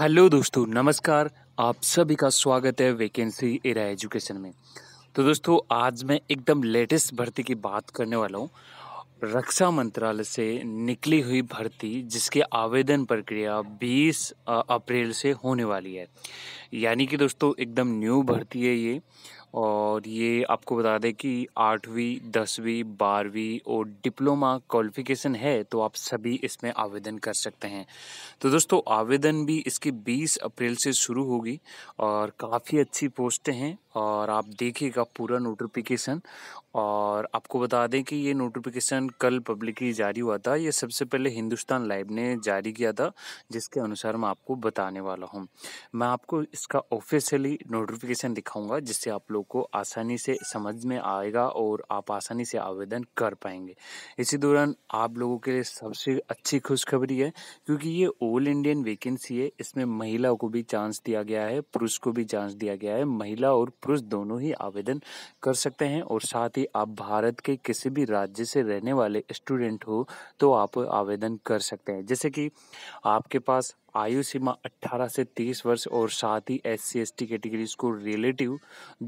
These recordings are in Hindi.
हेलो दोस्तों नमस्कार आप सभी का स्वागत है वैकेंसी एरा एजुकेशन में तो दोस्तों आज मैं एकदम लेटेस्ट भर्ती की बात करने वाला हूँ रक्षा मंत्रालय से निकली हुई भर्ती जिसके आवेदन प्रक्रिया 20 अप्रैल से होने वाली है यानी कि दोस्तों एकदम न्यू भर्ती है ये और ये आपको बता दें कि आठवीं दसवीं बारहवीं और डिप्लोमा क्वालिफिकेशन है तो आप सभी इसमें आवेदन कर सकते हैं तो दोस्तों आवेदन भी इसकी 20 अप्रैल से शुरू होगी और काफ़ी अच्छी पोस्टें हैं और आप देखिएगा पूरा नोटिफिकेशन और आपको बता दें कि ये नोटिफिकेशन कल पब्लिकली जारी हुआ था ये सबसे पहले हिंदुस्तान लाइव ने जारी किया था जिसके अनुसार मैं आपको बताने वाला हूँ मैं आपको इसका ऑफिशियली नोटिफिकेशन दिखाऊँगा जिससे आप लोग लोग को आसानी से समझ में आएगा और आप आसानी से आवेदन कर पाएंगे इसी दौरान आप लोगों के लिए सबसे अच्छी खुशखबरी है क्योंकि ये ऑल इंडियन वैकेंसी है इसमें महिला को भी चांस दिया गया है पुरुष को भी चांस दिया गया है महिला और पुरुष दोनों ही आवेदन कर सकते हैं और साथ ही आप भारत के किसी भी राज्य से रहने वाले स्टूडेंट हो तो आप आवेदन कर सकते हैं जैसे कि आपके पास आयु सीमा 18 से 30 वर्ष और साथ ही S C S T categories को रिलेटिव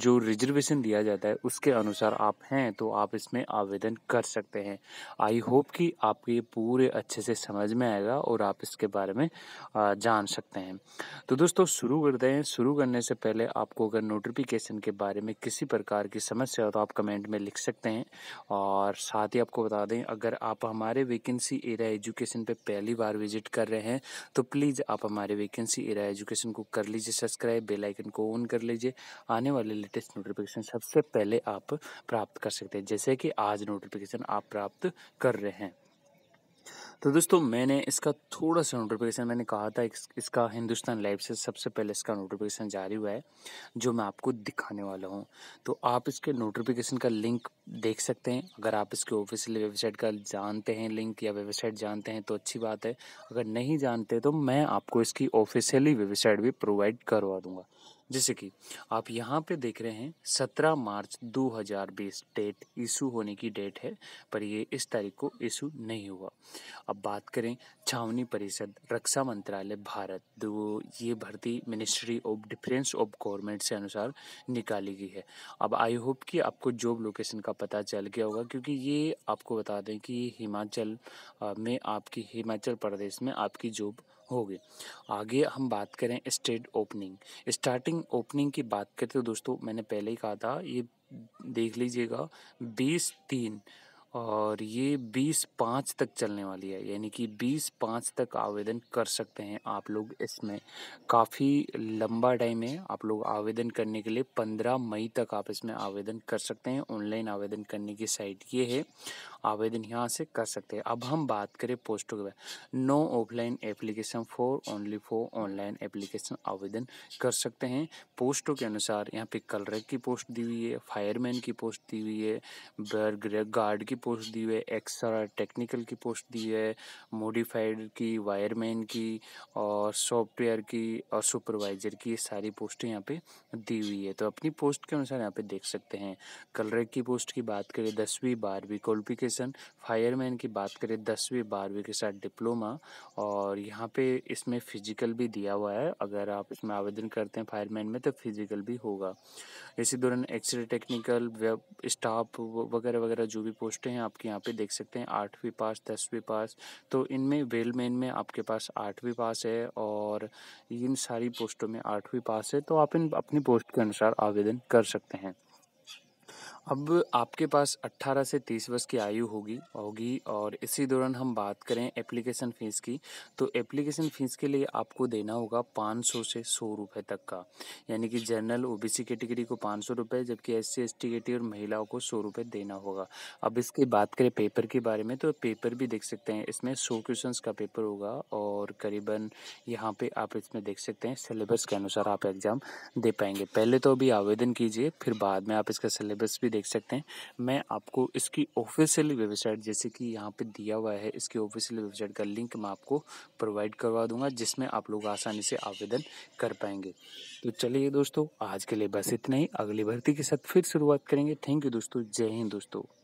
जो रिजर्वेशन दिया जाता है उसके अनुसार आप हैं तो आप इसमें आवेदन कर सकते हैं आई होप कि आपको ये पूरे अच्छे से समझ में आएगा और आप इसके बारे में जान सकते हैं तो दोस्तों शुरू करते हैं शुरू करने से पहले आपको अगर नोटिफिकेशन के बारे में किसी प्रकार की समस्या हो तो आप कमेंट में लिख सकते हैं और साथ ही आपको बता दें अगर आप हमारे वैकेंसी एरिया एजुकेशन पर पहली बार विजिट कर रहे हैं तो प्लीज़ प्लीज़ आप हमारे वैकेंसी एरा एजुकेशन को कर लीजिए सब्सक्राइब बेल आइकन को ऑन कर लीजिए आने वाले लेटेस्ट नोटिफिकेशन सबसे पहले आप प्राप्त कर सकते हैं जैसे कि आज नोटिफिकेशन आप प्राप्त कर रहे हैं तो दोस्तों मैंने इसका थोड़ा सा नोटिफिकेशन मैंने कहा था इस, इसका हिंदुस्तान लाइव से सबसे पहले इसका नोटिफिकेशन जारी हुआ है जो मैं आपको दिखाने वाला हूँ तो आप इसके नोटिफिकेशन का लिंक देख सकते हैं अगर आप इसके ऑफिशियल वेबसाइट का जानते हैं लिंक या वेबसाइट जानते हैं तो अच्छी बात है अगर नहीं जानते तो मैं आपको इसकी ऑफिशियली वेबसाइट भी प्रोवाइड करवा दूँगा जैसे कि आप यहाँ पे देख रहे हैं 17 मार्च 2020 डेट इशू होने की डेट है पर ये इस तारीख को इशू नहीं हुआ अब बात करें छावनी परिषद रक्षा मंत्रालय भारत दो तो ये भर्ती ministry of defence of government से अनुसार निकाली गई है अब आई होप कि आपको जॉब लोकेशन का पता चल गया होगा क्योंकि ये आपको बता दें कि हिमाचल में आपकी हिमाचल प्रदेश में आपकी जॉब होगी आगे हम बात करें स्टेट ओपनिंग स्टार्टिंग ओपनिंग की बात करें तो दोस्तों मैंने पहले ही कहा था ये देख लीजिएगा बीस तीन और ये बीस पाँच तक चलने वाली है यानी कि बीस पाँच तक आवेदन कर सकते हैं आप लोग इसमें काफ़ी लंबा टाइम है आप लोग आवेदन करने के लिए पंद्रह मई तक आप इसमें आवेदन कर सकते हैं ऑनलाइन आवेदन करने की साइट ये है आवेदन यहाँ से कर सकते हैं अब हम बात करें पोस्टों के बारे no offline application for only for online application आवेदन कर सकते हैं पोस्टों के अनुसार यहाँ पे कलर की पोस्ट दी हुई है फायरमैन की पोस्ट दी हुई है गार्ड की पोस्ट दी हुई है एक्स्ट्रा टेक्निकल की पोस्ट दी है मॉडिफाइड की वायरमैन की और सॉफ्टवेयर की और सुपरवाइजर की ये सारी पोस्टें यहाँ पे दी हुई है तो अपनी पोस्ट के अनुसार यहाँ पे देख सकते हैं कलरेक की पोस्ट की बात करें दसवीं बारहवीं क्वालिफिकेशन फायरमैन की बात करें दसवीं बारहवीं के साथ डिप्लोमा और यहाँ पे इसमें फिजिकल भी दिया हुआ है अगर आप इसमें आवेदन करते हैं फायरमैन में तो फिजिकल भी होगा इसी दौरान एक्सरे टेक्निकल वेब स्टाफ वगैरह वगैरह जो भी पोस्टें हैं आपके यहाँ पे देख सकते हैं आठवीं पास दसवीं पास तो इनमें वेल मेन में आपके पास आठवीं पास है और इन सारी पोस्टों में आठवीं पास है तो आप इन अपनी पोस्ट के अनुसार आवेदन कर सकते हैं अब आपके पास 18 से 30 वर्ष की आयु होगी होगी और इसी दौरान हम बात करें एप्लीकेशन फ़ीस की तो एप्लीकेशन फ़ीस के लिए आपको देना होगा 500 से सौ रुपये तक का यानी कि जनरल ओबीसी कैटेगरी को पाँच सौ रुपये जबकि S C S T category और महिलाओं को सौ रुपये देना होगा अब इसकी बात करें पेपर के बारे में तो पेपर भी देख सकते हैं इसमें सौ क्वेश्चन का पेपर होगा और करीबन यहाँ पर आप इसमें देख सकते हैं सिलेबस के अनुसार आप एग्ज़ाम दे पाएंगे पहले तो अभी आवेदन कीजिए फिर बाद में आप इसका सिलेबस भी देख सकते हैं मैं आपको इसकी ऑफिशियल वेबसाइट जैसे कि यहाँ पे दिया हुआ है इसकी ऑफिशियल वेबसाइट का लिंक मैं आपको प्रोवाइड करवा दूंगा जिसमें आप लोग आसानी से आवेदन कर पाएंगे तो चलिए दोस्तों आज के लिए बस इतना ही अगली भर्ती के साथ फिर शुरुआत करेंगे थैंक यू दोस्तों जय हिंद दोस्तों